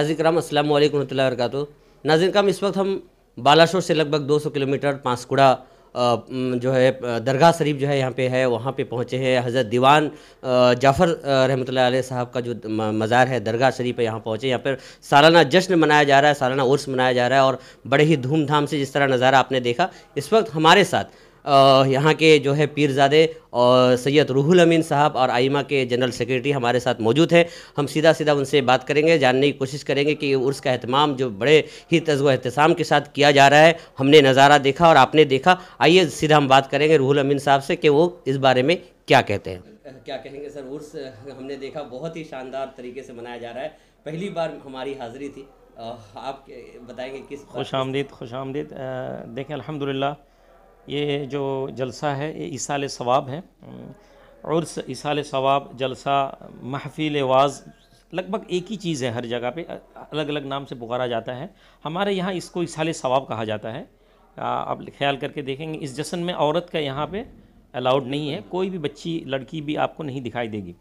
नाजिन कराम असल वरक नाजिन कराम इस वक्त हम बालाशोर से लगभग 200 किलोमीटर पांसकुड़ा जो है दरगाह शरीफ जो है यहाँ पे है वहाँ पे पहुँचे हैं हज़रत दीवान जाफ़र रहमत साहब का जो मज़ार है दरगाह शरीफ है यहाँ पहुँचे यहाँ पर सालाना जश्न मनाया जा रहा है सालाना उर्स मनाया जा रहा है और बड़े ही धूमधाम से जिस तरह नज़ारा आपने देखा इस वक्त हमारे साथ यहाँ के जो है पीरजादे और सैयद रूहुल अमीन साहब और आइमा के जनरल सेक्रेटरी हमारे साथ मौजूद हैं हम सीधा सीधा उनसे बात करेंगे जानने की कोशिश करेंगे कि उर्स का अहतमाम जो बड़े ही तज़ अहतसाम के साथ किया जा रहा है हमने नज़ारा देखा और आपने देखा आइए सीधा हम बात करेंगे रूहुल अमीन साहब से कि वो इस बारे में क्या कहते हैं क्या कहेंगे सर उर्स हमने देखा बहुत ही शानदार तरीके से मनाया जा रहा है पहली बार हमारी हाजिरी थी आप बताएंगे किस खुश आमदीद खुश आमदीद देखें अलहमदिल्ला ये जो जलसा है ये इसाल सवाब है उर्स इसाल सवाब जलसा महफिल वाज लगभग एक ही चीज़ है हर जगह पे अलग अलग नाम से पुकारा जाता है हमारे यहाँ इसको इसाल सवाब कहा जाता है आप ख्याल करके देखेंगे इस जश्न में औरत का यहाँ पे अलाउड नहीं है कोई भी बच्ची लड़की भी आपको नहीं दिखाई देगी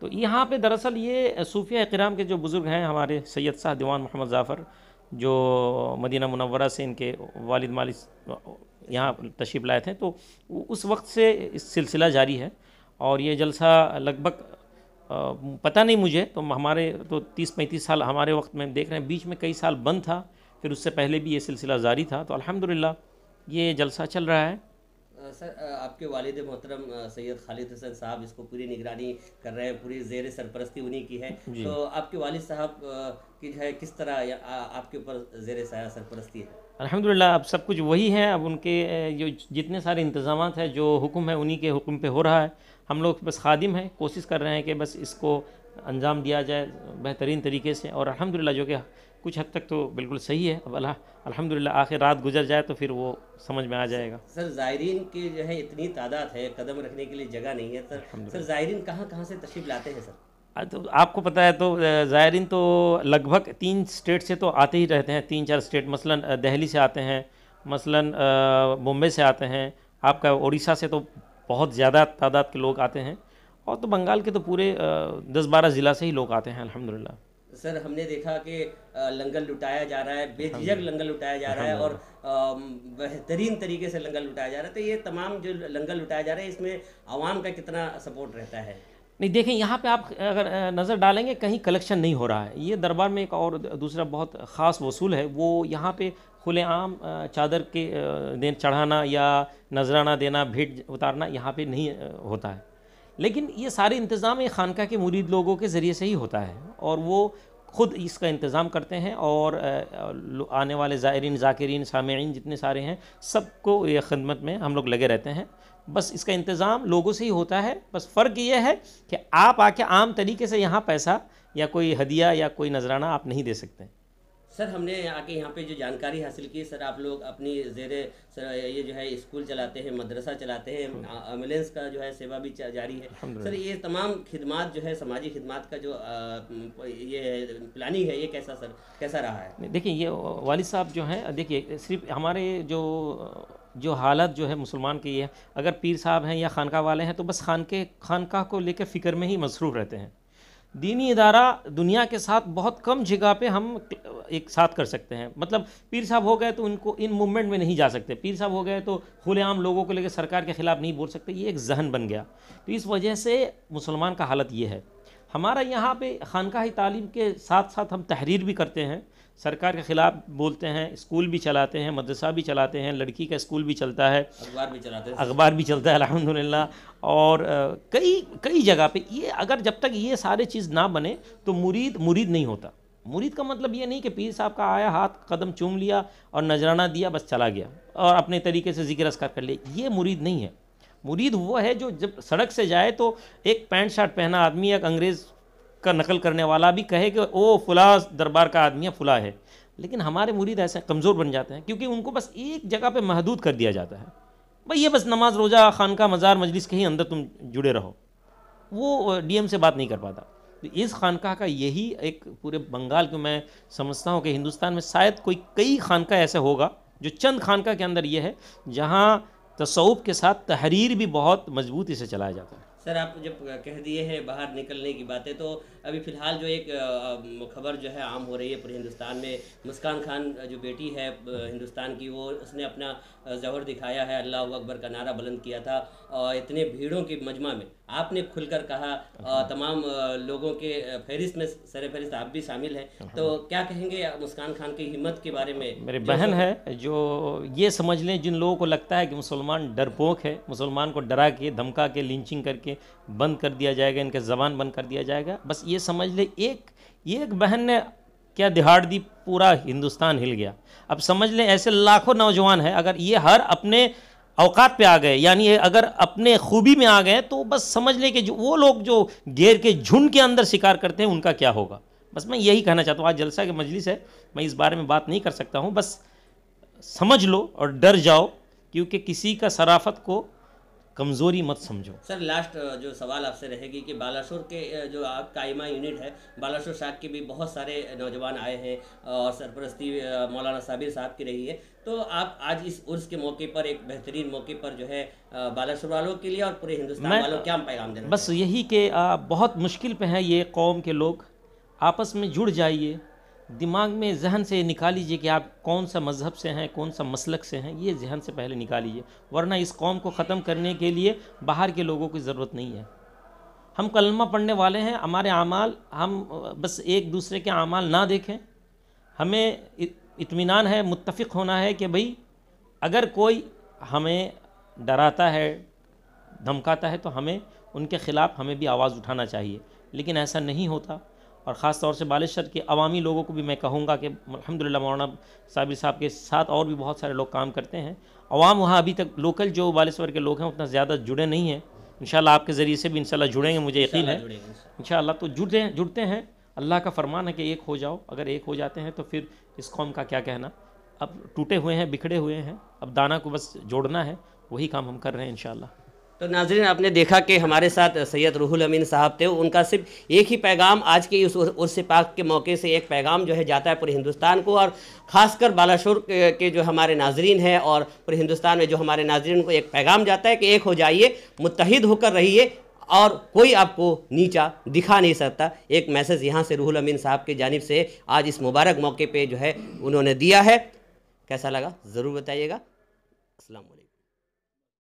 तो यहाँ पे दरअसल ये सूफिया कराम के जो बुज़ुर्ग हैं हमारे सैयद शाह दीवान मोहम्मद जाफ़र जो मदीना मुनवरा से इनके वालिद मालिक यहाँ तशरीफ लाए थे तो उस वक्त से इस सिलसिला जारी है और ये जलसा लगभग पता नहीं मुझे तो हमारे तो तीस पैंतीस साल हमारे वक्त में देख रहे हैं बीच में कई साल बंद था फिर उससे पहले भी ये सिलसिला जारी था तो अलहमदिल्ला ये जलसा चल रहा है सर आपके वालद मोहतरम सैयद खालिद हसन साहब इसको पूरी निगरानी कर रहे हैं पूरी जेर सरपरस्ती उन्हीं की है तो आपके वालिद साहब की जो है किस तरह आपके ऊपर जेर सरपरस्ती है अल्हम्दुलिल्लाह अब सब कुछ वही है अब उनके जो जितने सारे इंतज़ाम हैं जो हुक्म है उन्हीं के हुक्म पे हो रहा है हम लोग बस खादिम हैं कोशिश कर रहे हैं कि बस इसको अंजाम दिया जाए बेहतरीन तरीके से और अल्हम्दुलिल्लाह जो कि कुछ हद तक तो बिल्कुल सही है अब अल्लाह अलहमदिल्ला आखिर रात गुजर जाए तो फिर वो समझ में आ जाएगा सर ज़ायरीन के जो है इतनी तादाद है कदम रखने के लिए जगह नहीं है सर सर ज़ायरीन कहाँ कहाँ से तशरीफ़ लाते हैं सर तो आपको पता है तो ज़ायरीन तो लगभग तीन स्टेट से तो आते ही रहते हैं तीन चार स्टेट मसलन दहली से आते हैं मसलन मुंबई से आते हैं आपका उड़ीसा से तो बहुत ज़्यादा तादाद के लोग आते हैं और तो बंगाल के तो पूरे दस बारह ज़िला से ही लोग आते हैं अल्हम्दुलिल्लाह सर हमने देखा कि लंगर लुटाया जा रहा है बेझिझक लंगर लुटाया जा रहा है और बेहतरीन तरीके से लंगर लुटाया जा रहा है तो ये तमाम जो लंगर लुटाया जा रहा है इसमें आवाम का कितना सपोर्ट रहता है नहीं देखें यहाँ पे आप अगर नज़र डालेंगे कहीं कलेक्शन नहीं हो रहा है ये दरबार में एक और दूसरा बहुत ख़ास वसूल है वो यहाँ पे खुलेआम चादर के दिन चढ़ाना या नजराना देना भेंट उतारना यहाँ पे नहीं होता है लेकिन ये सारे इंतज़ाम ये खानका के मुरीद लोगों के ज़रिए से ही होता है और वो ख़ुद इसका इंतज़ाम करते हैं और आने वाले ज़ायरीन ज़ाकिरीन सामीन जितने सारे हैं सबको ये खदमत में हम लोग लगे रहते हैं बस इसका इंतज़ाम लोगों से ही होता है बस फ़र्क ये है कि आप आके आम तरीके से यहाँ पैसा या कोई हदिया या कोई नजराना आप नहीं दे सकते सर हमने आके यहाँ पे जो जानकारी हासिल की सर आप लोग अपनी जेर सर ये जो है स्कूल चलाते हैं मदरसा चलाते हैं हाँ। एम्बुलेंस का जो है सेवा भी जारी है सर ये तमाम खिदमत जो है समाजी खिदमत का जो आ, ये प्लानिंग है ये कैसा सर कैसा रहा है देखिए ये वालिद साहब जो हैं देखिए सिर्फ हमारे जो जो हालत जो है मुसलमान की है अगर पीर साहब हैं या खानका वाले हैं तो बस खान के खानका को लेकर फ़िक्र में ही मसरूफ़ रहते हैं दीनी इदारा दुनिया के साथ बहुत कम जगह पे हम एक साथ कर सकते हैं मतलब पीर साहब हो गए तो उनको इन मूवमेंट में नहीं जा सकते पीर साहब हो गए तो खुलेआम लोगों को लेकर सरकार के ख़िलाफ़ नहीं बोल सकते ये एक जहन बन गया तो इस वजह से मुसलमान का हालत ये है हमारा यहाँ पे खानका तालीम के साथ साथ हम तहरीर भी करते हैं सरकार के ख़िलाफ़ बोलते हैं स्कूल भी चलाते हैं मदरसा भी चलाते हैं लड़की का स्कूल भी चलता है अखबार भी चलाते हैं अखबार भी चलता है अलहमदिल्ला और कई कई जगह पे ये अगर जब तक ये सारे चीज़ ना बने तो मुरीद मुरीद नहीं होता मुरीद का मतलब ये नहीं कि पीर साहब का आया हाथ कदम चूम लिया और नजराना दिया बस चला गया और अपने तरीके से जिक्र असकार कर लिया ये मुरीद नहीं है मुरीद वो है जो जब सड़क से जाए तो एक पैंट शर्ट पहना आदमी एक अंग्रेज़ का नकल करने वाला भी कहे कि ओ फुला दरबार का आदमी है फुला है लेकिन हमारे मुरीद ऐसे कमज़ोर बन जाते हैं क्योंकि उनको बस एक जगह पर महदूद कर दिया जाता है भाई ये बस नमाज रोज़ा खानका मज़ार मजलिस के ही अंदर तुम जुड़े रहो वो डीएम से बात नहीं कर पाता तो इस खानका का यही एक पूरे बंगाल को मैं समझता हूँ कि हिंदुस्तान में शायद कोई कई खानका ऐसे होगा जो चंद खानका के अंदर ये है जहाँ तसवुफ़ के साथ तहरीर भी बहुत मजबूती से चलाया जाता है सर आप जब कह दिए हैं बाहर निकलने की बातें तो अभी फ़िलहाल जो एक खबर जो है आम हो रही है पूरे हिंदुस्तान में मुस्कान खान जो बेटी है हिंदुस्तान की वो उसने अपना जहर दिखाया है अल्लाह अकबर का नारा बुलंद किया था और इतने भीड़ों के मजमा में आपने खुलकर कहा हाँ। तमाम लोगों के फहरिस्त में सर फहरिस्त आप भी शामिल हैं हाँ। तो क्या कहेंगे मुस्कान खान की हिम्मत के बारे में मेरी बहन है जो ये समझ लें जिन लोगों को लगता है कि मुसलमान डरपोक है मुसलमान को डरा के धमका के लिंचिंग करके बंद कर दिया जाएगा इनके ज़बान बंद कर दिया जाएगा बस ये समझ लें एक एक बहन ने क्या दिहाड़ दी पूरा हिंदुस्तान हिल गया अब समझ लें ऐसे लाखों नौजवान हैं अगर ये हर अपने अवकात पे आ गए यानी अगर अपने खूबी में आ गए तो बस समझ लें कि जो वो लोग जो गेर के झुंड के अंदर शिकार करते हैं उनका क्या होगा बस मैं यही कहना चाहता हूँ आज जलसा के मजलिस है मैं इस बारे में बात नहीं कर सकता हूँ बस समझ लो और डर जाओ क्योंकि किसी का सराफत को कमज़ोरी मत समझो सर लास्ट जो सवाल आपसे रहेगी कि बालासोर के जो आप कायमा यूनिट है बालासोर साहब के भी बहुत सारे नौजवान आए हैं और सरपरस्ती मौलाना साबिर साहब की रही है तो आप आज इस उर्स के मौके पर एक बेहतरीन मौके पर जो है बालासुर वालों के लिए और पूरे हिंदुस्तान वालों क्या पैगाम देना बस यही कि बहुत मुश्किल पर हैं ये कौम के लोग आपस में जुड़ जाइए दिमाग में जहन से निकाल लीजिए कि आप कौन सा मज़हब से हैं कौन सा मसलक से हैं ये जहन से पहले निकाल लीजिए वरना इस कौम को ख़त्म करने के लिए बाहर के लोगों की ज़रूरत नहीं है हम कलमा पढ़ने वाले हैं हमारे अमाल हम बस एक दूसरे के अमाल ना देखें हमें इतमान है मुतफ़ होना है कि भाई अगर कोई हमें डराता है धमकाता है तो हमें उनके ख़िलाफ़ हमें भी आवाज़ उठाना चाहिए लेकिन ऐसा नहीं होता और ख़ास तौर से बालेश्वर के अवामी लोगों को भी मैं कहूँगा कि अलहमदिल्ला मौलाना साबिर साहब के साथ और भी बहुत सारे लोग काम करते हैं अवाम वहाँ अभी तक लोकल जो बालेश्वर के लोग हैं उतना ज़्यादा जुड़े नहीं हैं इन आपके ज़रिए से भी इन जुड़ेंगे मुझे यकीन है इन तो जुड़े हैं जुड़ते हैं अल्लाह का फरमान है कि एक हो जाओ अगर एक हो जाते हैं तो फिर इस कौम का क्या कहना अब टूटे हुए हैं बिखड़े हुए हैं अब दाना को बस जोड़ना है वही काम हम कर रहे हैं इन तो नाजरीन आपने देखा कि हमारे साथ सैयद रूहुल अमीन साहब थे उनका सिर्फ एक ही पैगाम आज के इस उर्स पाक के मौके से एक पैगाम जो है जाता है पूरे हिंदुस्तान को और ख़ासकर बालाशोर के जो हमारे नाजरीन हैं और पूरे हिंदुस्तान में जो हमारे नाजरीन को एक पैगाम जाता है कि एक हो जाइए मुतहद होकर रहिए और कोई आपको नीचा दिखा नहीं सकता एक मैसेज यहाँ से रूहुल अमीन साहब की जानब से आज इस मुबारक मौके पर जो है उन्होंने दिया है कैसा लगा ज़रूर बताइएगा